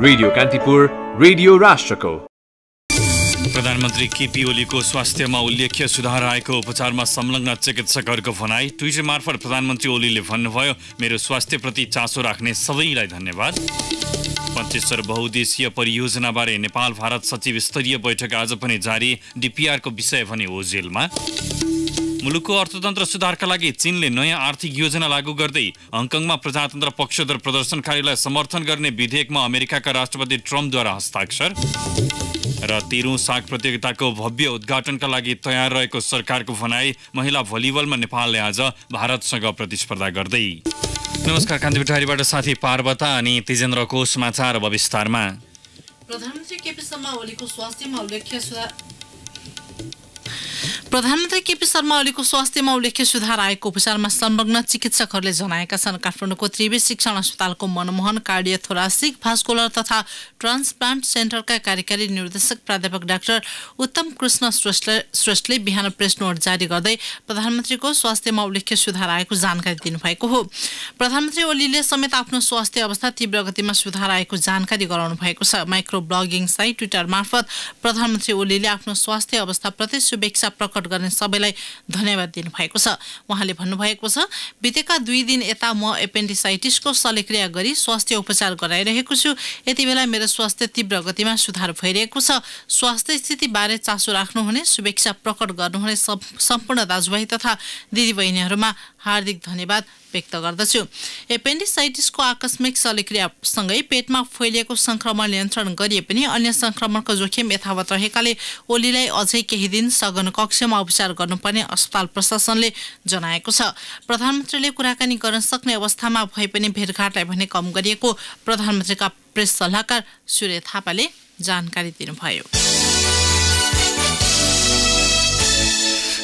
radio Kantipur radio राष्ट्रको प्रधानमन्त्री केपी ओलीको स्वास्थ्यमा उल्लेख्य सुधार आएको उपचारमा संलग्न चिकित्सकहरूको भनाई ट्विटर मार्फत प्रधानमन्त्री ओलीले भन्नुभयो मेरो स्वास्थ्यप्रति चासो राख्ने सबैलाई धन्यवाद पञ्चेश्वर बहुद्देशीय परियोजनाबारे नेपाल भारत सचिव स्तरीय बैठक आज पनि जारी डिपिआरको विषय भने ओजेलमा मुलुकको अर्थतन्त्र सुधारका लागि चीनले नयाँ आर्थिक योजना लागू गर्दै हङकङमा प्रजातन्त्र पक्षधर प्रदर्शनकारीलाई समर्थन गर्ने विधेयकमा अमेरिकाका राष्ट्रपति ट्रम्पद्वारा हस्ताक्षर र तेह्रौँ साग प्रतियोगिताको भव्य उद्घाटनका लागि तयार रहेको सरकारको भनाई महिला भलिबलमा नेपालले आज भारतसँग प्रतिस्पर्धा गर्दै नमस्कार कान्तिपुटारीबाट साथी पार्वता अनि तेजेन्द्रको समाचार अब प्रधानमन्त्री केपी शर्मा ओलीको स्वास्थ्यमा उल्लेख्य प्रधानमन्त्री केपी शर्मा ओलीको स्वास्थ्यमा उल्लेख्य सुधार आएको उपचारमा संलग्न चिकित्सकहरूले जनाएका छन् काठमाडौँको त्रिवेश शिक्षण अस्पतालको मनमोहन कार्डियोथोरासिक भास्कुलर तथा ट्रान्सप्लान्ट सेन्टरका कार्यकारी निर्देशक प्राध्यापक डाक्टर उत्तम कृष्ण श्रेष्ठले श्रेष्ठले बिहान प्रेस नोट जारी गर्दै प्रधानमन्त्रीको स्वास्थ्यमा उल्लेख्य सुधार आएको जानकारी दिनुभएको हो प्रधानमन्त्री ओलीले समेत आफ्नो स्वास्थ्य अवस्था तीव्र गतिमा सुधार आएको जानकारी गराउनु भएको छ माइक्रो ब्लगिङ साइट ट्विटर मार्फत प्रधानमन्त्री ओलीले आफ्नो स्वास्थ्य अवस्थाप्रति शुभेच्छा प्रकट गर्ने सबैलाई धन्यवाद दिनुभएको छ उहाँले भन्नुभएको छ बितेका दुई दिन यता म एपेन्डिसाइटिसको शल्यक्रिया गरी स्वास्थ्य उपचार गराइरहेको छु यति बेला मेरो स्वास्थ्य तीव्र गतिमा सुधार भइरहेको छ स्वास्थ्य स्थितिबारे चासो राख्नुहुने शुभेच्छा प्रकट गर्नुहुने सम्पूर्ण दाजुभाइ तथा दिदीबहिनीहरूमा हार्दिक धन्यवाद व्यक्त गर्दछु एपेन्डिसाइटिसको आकस्मिक शल्यक्रियासँगै पेटमा फैलिएको सङ्क्रमण नियन्त्रण गरिए पनि अन्य सङ्क्रमणको जोखिम यथावत रहेकाले ओलीलाई अझै केही दिन सघन कक्षमा उपचार गर्नुपर्ने अस्पताल प्रशासनले जनाएको छ प्रधानमन्त्रीले कुराकानी गर्न सक्ने अवस्थामा भए पनि भेटघाटलाई भने कम गरिएको प्रधानमन्त्रीका प्रेस सल्लाहकार सूर्य थापाले जानकारी दिनुभयो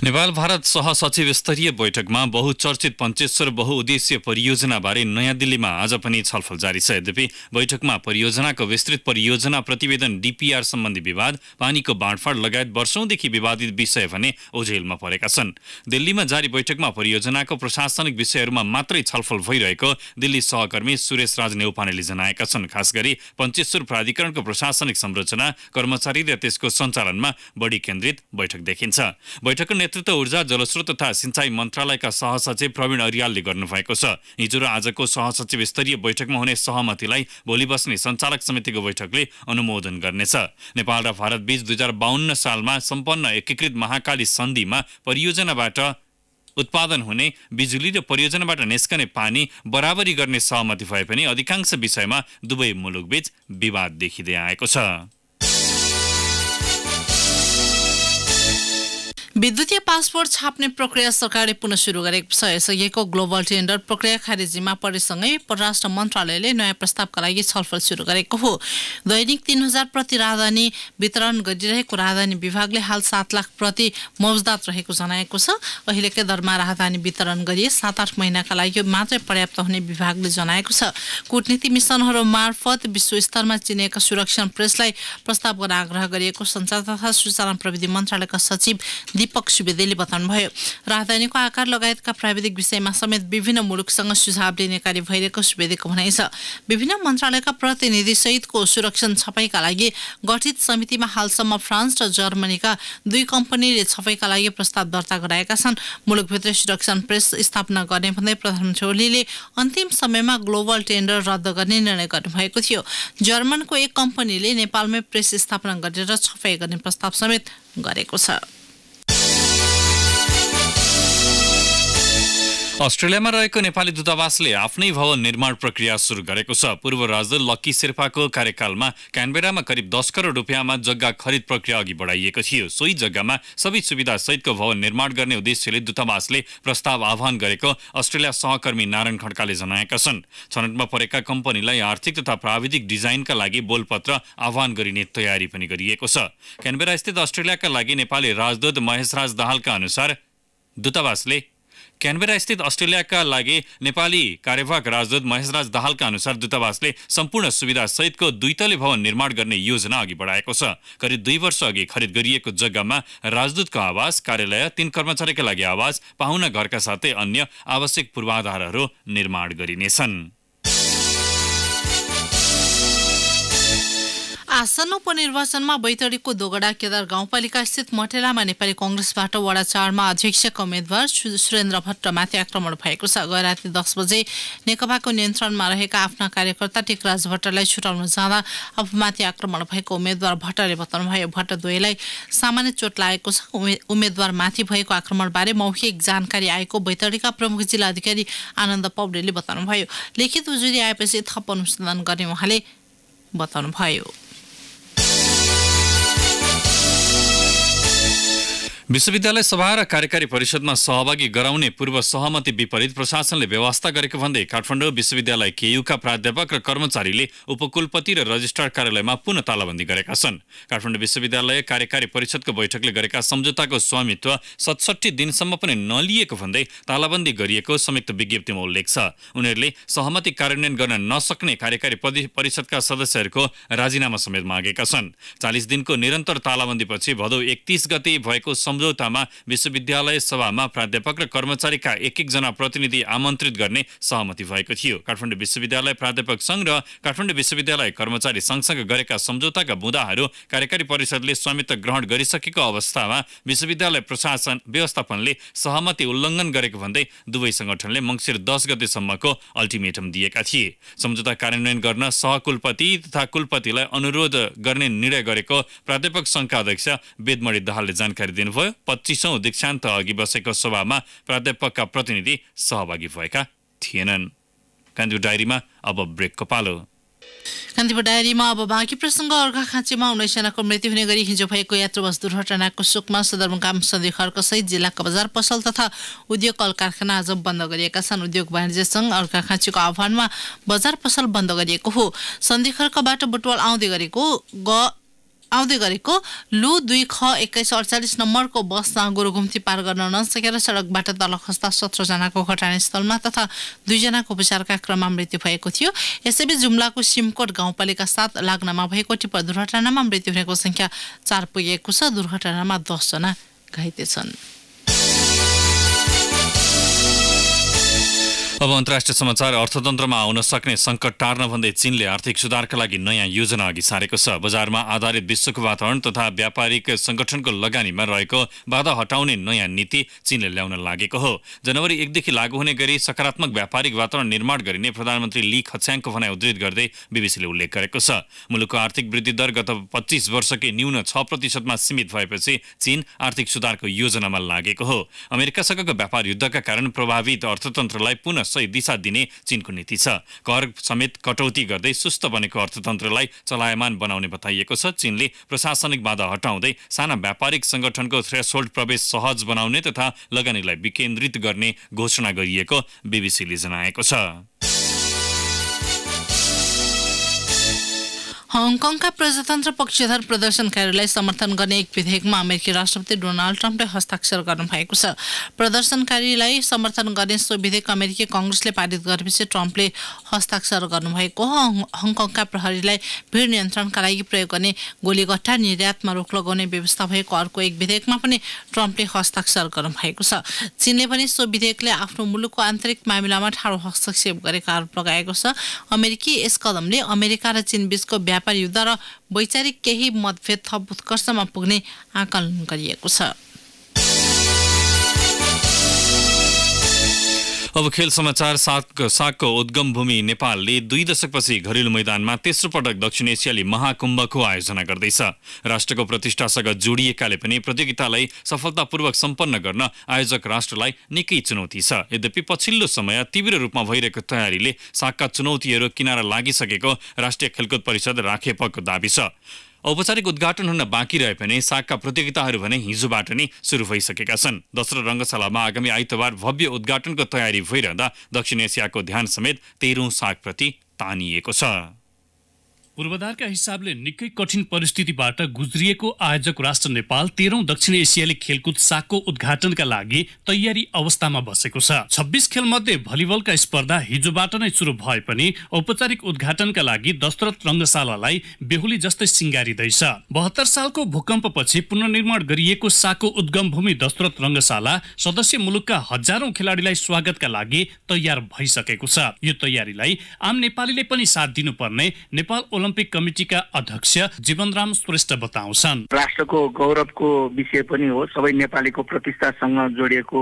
नेपाल भारत सहसचिव स्तरीय बैठकमा बहुचर्चित पञ्चेश्वर बहुउद्देश्य परियोजनाबारे नयाँ दिल्लीमा आज पनि छलफल जारी छ यद्यपि बैठकमा परियोजनाको विस्तृत परियोजना प्रतिवेदन डिपिआर सम्बन्धी विवाद पानीको बाँडफाँड लगायत वर्षौंदेखि विवादित विषय भने ओझेलमा परेका छन् दिल्लीमा जारी बैठकमा परियोजनाको प्रशासनिक विषयहरूमा मात्रै छलफल भइरहेको दिल्ली सहकर्मी सुरेश राज नेउपानेले जनाएका छन् खास गरी पञ्चेश्वर प्राधिकरणको प्रशासनिक संरचना कर्मचारी र त्यसको सञ्चालनमा बढी केन्द्रित बैठक देखिन्छ बैठकको नेतृत्व ऊर्जा जलस्रोत तथा सिंचाइ मन्त्रालयका सहसचिव प्रवीण अरियालले गर्नुभएको छ हिजो र आजको सहसचिव स्तरीय बैठकमा हुने सहमतिलाई भोलि बस्ने सञ्चालक समितिको बैठकले अनुमोदन गर्नेछ नेपाल र भारतबीच दुई हजार बाहन्न सालमा सम्पन्न एकीकृत महाकाली सन्धिमा परियोजनाबाट उत्पादन हुने बिजुली र परियोजनाबाट निस्कने पानी बराबरी गर्ने सहमति भए पनि अधिकांश विषयमा दुवै मुलुकबीच विवाद देखिँदै आएको छ विद्युतीय पासपोर्ट छाप्ने प्रक्रिया सरकारले पुनः सुरु गरेको छ यसअघिको ग्लोबल टेन्डर प्रक्रिया खारेजीमा परेसँगै परराष्ट्र मन्त्रालयले नयाँ प्रस्तावका लागि छलफल सुरु गरेको हो दैनिक तिन हजार प्रति राजधानी वितरण गरिरहेको राजधानी विभागले हाल सात लाख प्रति मौजदात रहेको जनाएको छ अहिलेकै दरमा राजधानी वितरण गरिए सात आठ महिनाका लागि मात्रै पर्याप्त हुने विभागले जनाएको छ कुटनीति मिसनहरू मार्फत विश्व स्तरमा चिनिएका सुरक्षण प्रेसलाई प्रस्ताव गर्न आग्रह गरिएको सञ्चार तथा सूचना प्रविधि मन्त्रालयका सचिव दिप दीपक सुवेदीले बताउनुभयो राजधानीको आकार लगायतका प्राविधिक विषयमा समेत विभिन्न मुलुकसँग सुझाव लिने कार्य भइरहेको सुवेदीको भनाइ छ विभिन्न मन्त्रालयका प्रतिनिधिसहितको सुरक्षण छपाईका लागि गठित समितिमा हालसम्म फ्रान्स र जर्मनीका दुई कम्पनीले छपाईका लागि प्रस्ताव दर्ता गराएका छन् मुलुकभित्र सुरक्षण प्रेस स्थापना गर्ने भन्दै प्रधानमन्त्री ओलीले अन्तिम समयमा ग्लोबल टेन्डर रद्द गर्ने निर्णय गर्नुभएको थियो जर्मनको एक कम्पनीले नेपालमै प्रेस स्थापना गरेर छपाई गर्ने प्रस्ताव समेत गरेको छ अस्ट्रेलियामा रहेको नेपाली दूतावासले आफ्नै भवन निर्माण प्रक्रिया सुरु गरेको छ पूर्व राजदूत लक्की शेर्पाको कार्यकालमा क्यानबेरामा करिब दस करोड रुपियाँमा जग्गा खरिद प्रक्रिया अघि बढाइएको थियो सोही जग्गामा सबै सुविधा सहितको भवन निर्माण गर्ने उद्देश्यले दूतावासले प्रस्ताव आह्वान गरेको अस्ट्रेलिया सहकर्मी नारायण खड्काले जनाएका छन् छनौटमा परेका कम्पनीलाई आर्थिक तथा प्राविधिक डिजाइनका लागि बोलपत्र आह्वान गरिने तयारी पनि गरिएको छ क्यानबेरा स्थित अस्ट्रेलियाका लागि नेपाली राजदूत महेशराज दाहालका अनुसार दूतावासले क्यानबेरास्थित अस्ट्रेलियाका लागि नेपाली कार्यवाहक राजदूत महेशराज दाहालका अनुसार दूतावासले सम्पूर्ण सुविधा सहितको दुईतले भवन निर्माण गर्ने योजना अघि बढाएको छ करिब दुई वर्ष अघि खरिद गरिएको जग्गामा राजदूतको आवास कार्यालय तीन कर्मचारीका लागि आवास पाहुना घरका साथै अन्य आवश्यक पूर्वाधारहरू निर्माण गरिनेछन् आसन्न उपनिर्वाचनमा बैतडीको दोगडा केदार गाउँपालिका स्थित मटेलामा नेपाली कङ्ग्रेसबाट वडा चारमा अध्यक्षका उम्मेद्वार सुरेन्द्र भट्टमाथि आक्रमण भएको छ गए राति दस बजे नेकपाको नियन्त्रणमा रहेका आफ्ना कार्यकर्ता टेकराज भट्टलाई छुटाउन जाँदा माथि आक्रमण भएको उम्मेद्वार भट्टले बताउनुभयो भट्ट दुवैलाई सामान्य चोट लागेको छ उम्मेद्वारमाथि भएको आक्रमणबारे मौखिक जानकारी आएको बैतडीका प्रमुख जिल्ला अधिकारी आनन्द पौडेलले बताउनुभयो लिखित उजुरी आएपछि थप अनुसन्धान गर्ने उहाँले बताउनुभयो विश्वविद्यालय सभा र कार्यकारी परिषदमा सहभागी गराउने पूर्व सहमति विपरीत प्रशासनले व्यवस्था गरेको भन्दै काठमाडौँ विश्वविद्यालय केयुका प्राध्यापक र कर्मचारीले उपकुलपति र रजिस्ट्रार कार्यालयमा पुनः तालाबन्दी गरेका छन् काठमाडौँ विश्वविद्यालय कार्यकारी परिषदको बैठकले गरेका सम्झौताको स्वामित्व सतसट्ठी दिनसम्म पनि नलिएको भन्दै तालाबन्दी गरिएको संयुक्त विज्ञप्तिमा उल्लेख छ उनीहरूले सहमति कार्यान्वयन गर्न नसक्ने कार्यकारी परिषदका सदस्यहरूको राजीनामा समेत मागेका छन् चालिस दिनको निरन्तर तालाबन्दीपछि भदौ एकतिस गते भएको सम्झौतामा विश्वविद्यालय सभामा प्राध्यापक र कर्मचारीका एक एकजना प्रतिनिधि आमन्त्रित गर्ने सहमति भएको थियो काठमाडौँ विश्वविद्यालय प्राध्यापक संघ र काठमाडौँ विश्वविद्यालय कर्मचारी संघसँग गरेका सम्झौताका बुँदाहरू कार्यकारी परिषदले स्वामित्व ग्रहण गरिसकेको अवस्थामा विश्वविद्यालय प्रशासन व्यवस्थापनले सहमति उल्लङ्घन गरेको भन्दै दुवै सङ्गठनले मङ्सिर दस गतेसम्मको अल्टिमेटम दिएका थिए सम्झौता कार्यान्वयन गर्न सहकुलपति तथा कुलपतिलाई अनुरोध गर्ने निर्णय गरेको प्राध्यापक संघका अध्यक्ष वेदमणि दाहालले जानकारी दिनुभयो भयो पच्चिसौँ दीक्षान्त अघि बसेको सभामा प्राध्यापकका प्रतिनिधि सहभागी भएका थिएनन् कान्तिपुर डायरीमा अब ब्रेकको पालो कान्तिपुर डायरीमा अब बाँकी प्रसङ्ग खाँचीमा उन्नाइसजनाको मृत्यु हुने गरी हिजो भएको बस दुर्घटनाको शोकमा सदरमुकाम खर्क सहित जिल्लाका बजार पसल तथा उद्योग कल कारखाना आज बन्द गरिएका छन् उद्योग वाणिज्य सङ्घ खाँचीको आह्वानमा बजार पसल बन्द गरिएको हो सन्देह खर्कबाट बुटवल आउँदै गरेको ग आउँदै गरेको लु दुई ख एक्काइस अडचालिस नम्बरको बस गोरुघुम्ती पार गर्न नसकेर सडकबाट तल खस्दा सत्रजनाको घटनास्थलमा तथा दुईजनाको उपचारका क्रममा मृत्यु भएको थियो यसैबीच जुम्लाको सिमकोट गाउँपालिका सात लाग्नमा भएको टिप्पर दुर्घटनामा मृत्यु भएको सङ्ख्या चार पुगेको छ दुर्घटनामा दसजना घाइते छन् अब अन्तर्राष्ट्रिय समाचार अर्थतन्त्रमा आउन सक्ने सङ्कट टार्न भन्दै चीनले आर्थिक सुधारका लागि नयाँ योजना अघि सारेको छ बजारमा आधारित विश्वको वातावरण तथा व्यापारिक सङ्गठनको लगानीमा रहेको बाधा हटाउने नयाँ नीति चीनले ल्याउन लागेको हो जनवरी एकदेखि लागू हुने गरी सकारात्मक व्यापारिक वातावरण निर्माण गरिने प्रधानमन्त्री ली खच्याङको भनाइ उद्धित गर्दै बीबीसीले उल्लेख गरेको छ मुलुकको आर्थिक वृद्धि दर गत पच्चिस वर्षकै न्यून छ प्रतिशतमा सीमित भएपछि चीन आर्थिक सुधारको योजनामा लागेको हो अमेरिकासँगको व्यापार युद्धका कारण प्रभावित अर्थतन्त्रलाई पुनः सही दिशा दिने चीनको नीति छ कर समेत कटौती गर्दै सुस्त बनेको अर्थतन्त्रलाई चलायमान बनाउने बताइएको छ चीनले प्रशासनिक बाधा हटाउँदै साना व्यापारिक सङ्गठनको थ्रेसहोल्ड प्रवेश सहज बनाउने तथा लगानीलाई विकेन्द्रित गर्ने घोषणा गरिएको बिबिसीले जनाएको छ हङकङका प्रजातन्त्र पक्षधर प्रदर्शनकारीलाई समर्थन गर्ने एक विधेयकमा अमेरिकी राष्ट्रपति डोनाल्ड ट्रम्पले हस्ताक्षर गर्नुभएको छ प्रदर्शनकारीलाई समर्थन गर्ने सो विधेयक अमेरिकी कङ्ग्रेसले पारित गरेपछि ट्रम्पले हस्ताक्षर गर्नुभएको हो हङकङका प्रहरीलाई भिड नियन्त्रणका लागि प्रयोग गर्ने गोलीगट्टा निर्यातमा रोक लगाउने व्यवस्था भएको अर्को एक विधेयकमा पनि ट्रम्पले हस्ताक्षर गर्नुभएको छ चीनले पनि सो विधेयकले आफ्नो मुलुकको आन्तरिक मामिलामा ठाडो हस्तक्षेप गरेको आरोप लगाएको छ अमेरिकी यस कदमले अमेरिका र चीन बीचको व्यापार युद्ध र वैचारिक केही मतभेद थप उत्कर्षमा पुग्ने आकलन गरिएको छ अब खेल समाचार सागको सागको उद्गम भूमि नेपालले दुई दशकपछि घरेलु मैदानमा तेस्रो पटक दक्षिण एसियाली महाकुम्भको आयोजना गर्दैछ राष्ट्रको प्रतिष्ठासँग जोडिएकाले पनि प्रतियोगितालाई सफलतापूर्वक सम्पन्न गर्न आयोजक राष्ट्रलाई निकै चुनौती छ यद्यपि पछिल्लो समय तीव्र रूपमा भइरहेको तयारीले सागका चुनौतीहरू किनारा लागिसकेको राष्ट्रिय खेलकुद परिषद राखेपको दावी छ औपचारिक उद्घाटन हुन बाँकी रहे पनि सागका प्रतियोगिताहरू भने हिजोबाट नै सुरु भइसकेका छन् दोस्रो रङ्गशालामा आगामी आइतबार भव्य उद्घाटनको तयारी भइरहँदा दक्षिण एसियाको ध्यान समेत तेह्रौँ सागप्रति तानिएको छ पूर्वाधारका हिसाबले निकै कठिन परिस्थितिबाट गुज्रिएको आयोजक राष्ट्र नेपाल तेह्रौं दक्षिण एसियाली खेलकुद साको उद्घाटनका लागि तयारी अवस्थामा बसेको छ छब्बिस खेलमध्ये भलिबलका स्पर्धा हिजोबाट नै सुरु भए पनि औपचारिक उद्घाटनका लागि दशरथ रङ्गशालालाई बेहुली जस्तै सिङ्गारिँदैछ बहत्तर सालको भूकम्पपछि पुनर्निर्माण गरिएको साको उद्गम भूमि दशरथ रङ्गशाला सदस्य मुलुकका हजारौं खेलाडीलाई स्वागतका लागि तयार भइसकेको छ यो तयारीलाई आम नेपालीले पनि साथ दिनुपर्ने नेपाल ओलम्पिक कमिटीका अध्यक्ष जीवनराम श्रेष्ठ बताउँछन् राष्ट्रको गौरवको विषय पनि हो सबै नेपालीको प्रतिष्ठासँग जोडिएको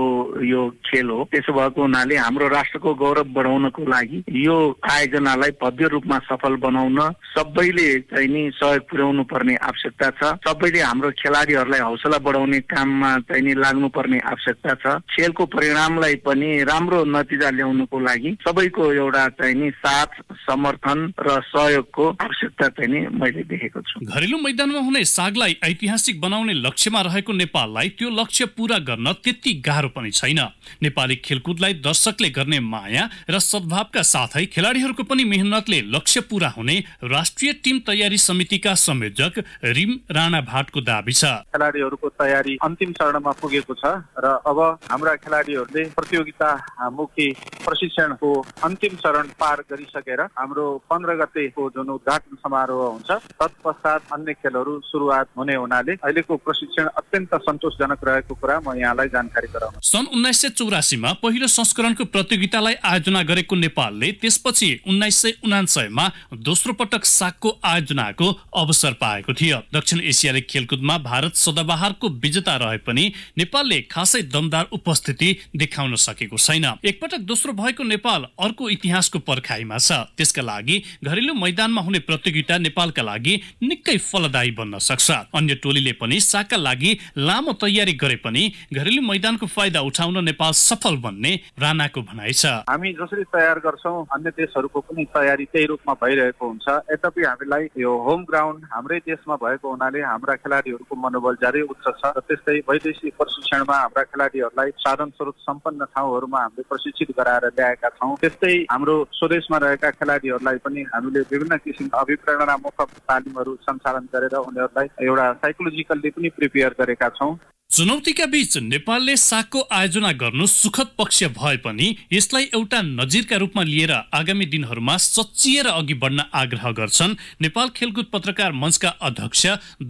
यो खेल हो त्यसो भएको हुनाले हाम्रो राष्ट्रको गौरव बढाउनको लागि यो आयोजनालाई भव्य रूपमा सफल बनाउन सबैले चाहिँ नि सहयोग पुर्याउनु पर्ने आवश्यकता छ सबैले हाम्रो खेलाडीहरूलाई हौसला बढाउने काममा चाहिँ नि लाग्नु पर्ने आवश्यकता छ खेलको परिणामलाई पनि राम्रो नतिजा ल्याउनुको लागि सबैको एउटा चाहिँ नि साथ समर्थन र सहयोगको आवश्यकता चाहिँ मैले देखेको छु घरेलु मैदानमा हुने सागलाई ऐतिहासिक बनाउने लक्ष्यमा रहेको नेपाललाई त्यो लक्ष्य पूरा गर्न त्यति गाह्रो पनि छैन नेपाली खेलकुदलाई दर्शकले गर्ने माया र सद्भावका साथै खेलाडीहरूको पनि मेहनतले लक्ष्य पूरा हुने राष्ट्रिय टिम तयारी समितिका संयोजक रिम राणा भाटको दावी छ खेलाडीहरूको तयारी अन्तिम चरणमा पुगेको छ र अब हाम्रा खेलाडीहरूले प्रतियोगिता मुखी प्रशिक्षणको अन्तिम चरण पार गरिसकेर हाम्रो पन्ध्र गतेको जुन उद्घाटन उद्घाटन समारोह हुन्छ तत्पश्चात अन्य खेलहरू सुरुवात हुने हुनाले अहिलेको प्रशिक्षण अत्यन्त सन्तोषजनक रहेको कुरा म यहाँलाई जानकारी गराउन सन् उन्नाइस सय चौरासीमा पहिलो संस्करणको प्रतियोगितालाई आयोजना गरेको नेपालले त्यसपछि उन्नाइस सय उनासयमा दोस्रो पटक सागको आयोजनाको अवसर पाएको थियो दक्षिण एसियाली खेलकुदमा भारत सदाबहारको विजेता रहे पनि नेपालले खासै दमदार उपस्थिति देखाउन सकेको छैन एकपटक दोस्रो भएको नेपाल अर्को इतिहासको पर्खाइमा छ त्यसका लागि घरेलु मैदानमा हुने प्रतियोगिता नेपालका लागि निकै फलदायी बन्न सक्छ अन्य टोलीले पनि साका लागि लामो तयारी गरे पनि घरेलु मैदानको फाइदा उठाउन नेपाल सफल बन्ने राणाको भनाइ छ हामी जसरी तयार गर्छौँ अन्य देशहरूको पनि तयारी त्यही रूपमा भइरहेको हुन्छ यद्यपि हामीलाई यो होम ग्राउन्ड हाम्रै देशमा भएको हुनाले हाम्रा खेलाडीहरूको मनोबल जारी उच्च छ त्यस्तै वैदेशिक प्रशिक्षणमा हाम्रा खेलाडीहरूलाई साधन स्वरूप सम्पन्न ठाउँहरूमा हामीले प्रशिक्षित गराएर ल्याएका छौँ त्यस्तै हाम्रो स्वदेशमा रहेका खेलाडीहरूलाई पनि हामीले विभिन्न किसिमका अभिप्रेरणामूलक तालिमहरू सञ्चालन गरेर उनीहरूलाई एउटा साइकोलोजिकल्ली पनि प्रिपेयर गरेका छौँ चुनौतीका बीच नेपालले सागको आयोजना गर्नु सुखद पक्ष भए पनि यसलाई एउटा नजिरका रूपमा लिएर आगामी दिनहरूमा सचिएर अघि बढ्न आग्रह गर्छन् नेपाल खेलकुद पत्रकार मञ्चका अध्यक्ष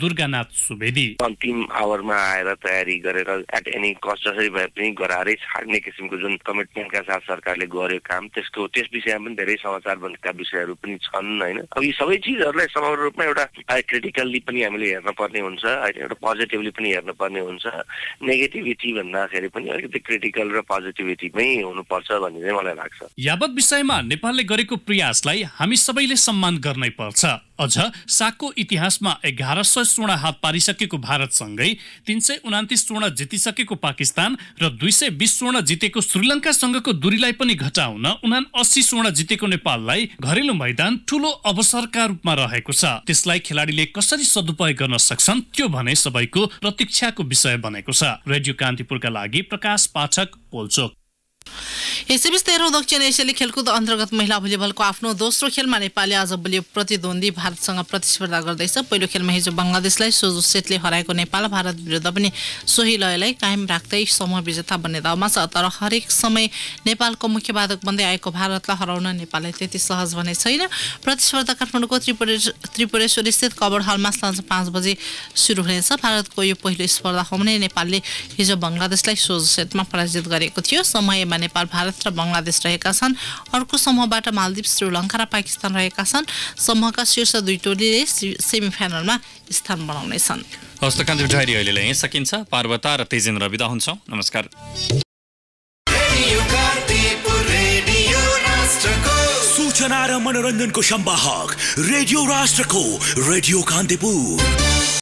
दुर्गानाथ सुवेदी अन्तिम आवरमा आएर तयारी गरेर एट एनी कस्ट जसरी भए पनि गराएरै छाड्ने किसिमको जुन कमिटमेन्टका साथ सरकारले गर्यो काम त्यसको त्यस विषयमा पनि धेरै समाचार बनेका विषयहरू पनि छन् होइन अब यी सबै चिजहरूलाई समग्र रूपमा एउटा क्रिटिकल्ली पनि हामीले हेर्न पर्ने हुन्छ होइन एउटा पोजिटिभली पनि हेर्न पर्ने हुन्छ नेगेटिभिटी भन्दाखेरि पनि अलिकति क्रिटिकल र पोजिटिभिटीमै हुनुपर्छ भन्ने चाहिँ मलाई लाग्छ यावत विषयमा नेपालले गरेको प्रयासलाई हामी सबैले सम्मान गर्नै पर्छ अझ साको इतिहासमा एघार सय स्वर्ण हात पारिसकेको भारतसँगै तिन सय उनातिस स्वर्ण जितिसकेको पाकिस्तान र दुई सय बिस स्वर्ण जितेको श्रीलङ्कासँगको दूरीलाई पनि घटाउन उना अस्सी स्वर्ण जितेको नेपाललाई घरेलु मैदान ठूलो अवसरका रूपमा रहेको छ त्यसलाई खेलाडीले कसरी सदुपयोग गर्न सक्छन् त्यो भने सबैको प्रतीक्षाको विषय बनेको छ रेडियो कान्तिपुरका लागि प्रकाश पाठक पोल्चोक यसैबीच तेह्रौँ दक्षिण एसियाली खेलकुद अन्तर्गत महिला भलिबलको आफ्नो दोस्रो खेलमा नेपालले आज बलियो प्रतिद्वन्दी भारतसँग प्रतिस्पर्धा गर्दैछ पहिलो खेलमा हिजो बङ्गलादेशलाई सोझो सेटले हराएको नेपाल भारत विरुद्ध पनि सोही लयलाई कायम राख्दै समूह विजेता बन्ने दाउमा छ तर हरेक समय नेपालको मुख्य बाधक बन्दै आएको भारतलाई हराउन नेपाललाई त्यति सहज भने छैन प्रतिस्पर्धा काठमाडौँको त्रिपुरे त्रिपुरेश्वर स्थित कबर हलमा साँझ पाँच बजे सुरु हुनेछ भारतको यो पहिलो स्पर्धा हो भने नेपालले हिजो बङ्गलादेशलाई सोझो सेटमा पराजित गरेको थियो समयमा समूहमा नेपाल भारत र बङ्गलादेश रहेका छन् अर्को समूहबाट मालदिप श्रीलङ्का र पाकिस्तान रहेका छन् समूहका शीर्ष दुई टोलीले सेमी फाइनलमा स्थान बनाउनेछन् हस्त कान्ति भट्टारी अहिलेलाई यहीँ सकिन्छ पार्वता र तेजेन्द्र विदा हुन्छ नमस्कार सूचना र मनोरञ्जनको सम्वाहक रेडियो राष्ट्रको रेडियो कान्तिपुर